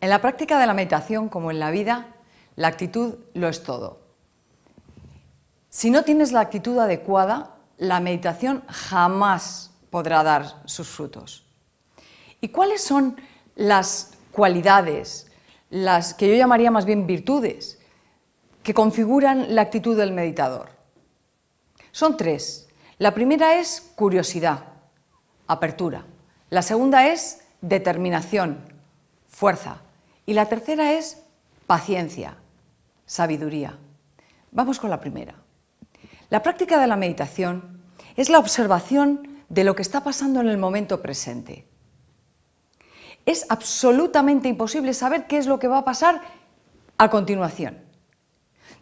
En la práctica de la meditación, como en la vida, la actitud lo es todo. Si no tienes la actitud adecuada, la meditación jamás podrá dar sus frutos. ¿Y cuáles son las cualidades, las que yo llamaría más bien virtudes, que configuran la actitud del meditador? Son tres. La primera es curiosidad, apertura. La segunda es determinación, fuerza. Y la tercera es paciencia, sabiduría. Vamos con la primera. La práctica de la meditación es la observación de lo que está pasando en el momento presente. Es absolutamente imposible saber qué es lo que va a pasar a continuación.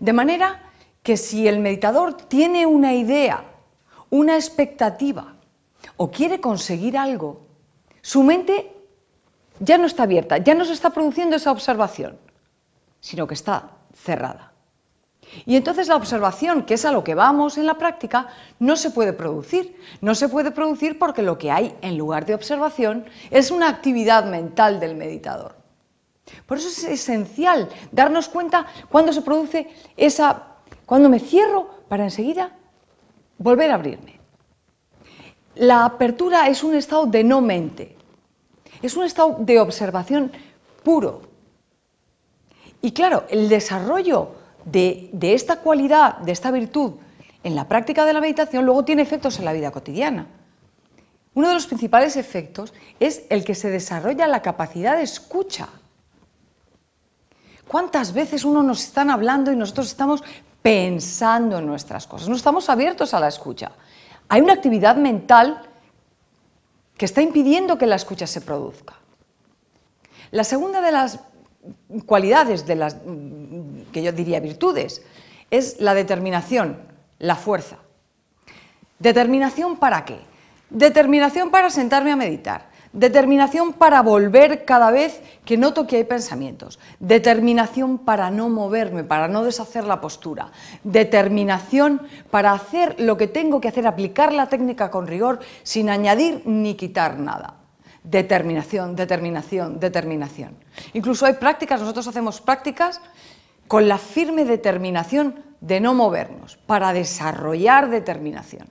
De manera que si el meditador tiene una idea, una expectativa o quiere conseguir algo, su mente ya no está abierta, ya no se está produciendo esa observación, sino que está cerrada. Y entonces la observación, que es a lo que vamos en la práctica, no se puede producir. No se puede producir porque lo que hay en lugar de observación es una actividad mental del meditador. Por eso es esencial darnos cuenta cuando se produce esa, cuando me cierro para enseguida volver a abrirme. La apertura es un estado de no mente, es un estado de observación puro. Y claro, el desarrollo de, esta cualidad, de esta virtud, en la práctica de la meditación luego tiene efectos en la vida cotidiana. Uno de los principales efectos es el que se desarrolla la capacidad de escucha. ¿Cuántas veces uno nos están hablando y nosotros estamos pensando en nuestras cosas? No estamos abiertos a la escucha. Hay una actividad mental que está impidiendo que la escucha se produzca. La segunda de las cualidades, de las, mm, que yo diría virtudes, es la determinación, la fuerza. ¿Determinación para qué? Determinación para sentarme a meditar. Determinación para volver cada vez que noto que hay pensamientos. Determinación para no moverme, para no deshacer la postura. Determinación para hacer lo que tengo que hacer, aplicar la técnica con rigor sin añadir ni quitar nada. Determinación, determinación, determinación. Incluso hay prácticas, nosotros hacemos prácticas con la firme determinación de no movernos, para desarrollar determinación.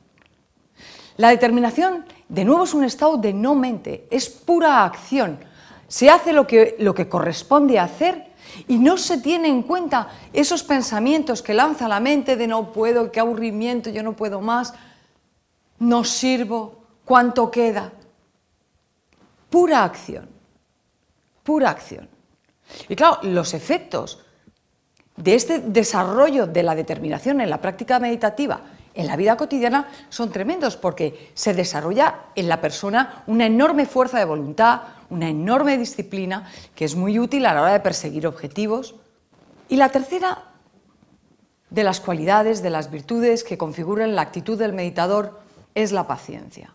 La determinación de nuevo es un estado de no mente, es pura acción. Se hace lo que, corresponde hacer y no se tiene en cuenta esos pensamientos que lanza la mente de no puedo, qué aburrimiento, yo no puedo más, no sirvo, cuánto queda. Pura acción, pura acción. Y claro, los efectos de este desarrollo de la determinación en la práctica meditativa en la vida cotidiana son tremendos porque se desarrolla en la persona una enorme fuerza de voluntad, una enorme disciplina que es muy útil a la hora de perseguir objetivos. Y la tercera de las cualidades, de las virtudes que configuran la actitud del meditador es la paciencia.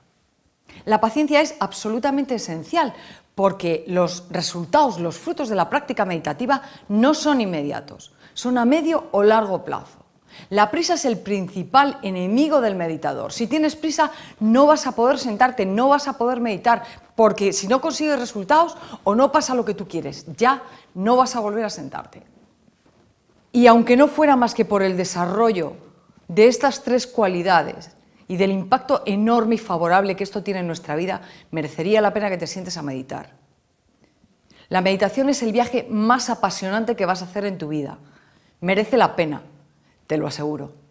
La paciencia es absolutamente esencial porque los resultados, los frutos de la práctica meditativa no son inmediatos, son a medio o largo plazo. La prisa es el principal enemigo del meditador. Si tienes prisa, no vas a poder sentarte, no vas a poder meditar, porque si no consigues resultados o no pasa lo que tú quieres, ya no vas a volver a sentarte. Y aunque no fuera más que por el desarrollo de estas tres cualidades y del impacto enorme y favorable que esto tiene en nuestra vida, merecería la pena que te sientes a meditar. La meditación es el viaje más apasionante que vas a hacer en tu vida. Merece la pena te lo aseguro.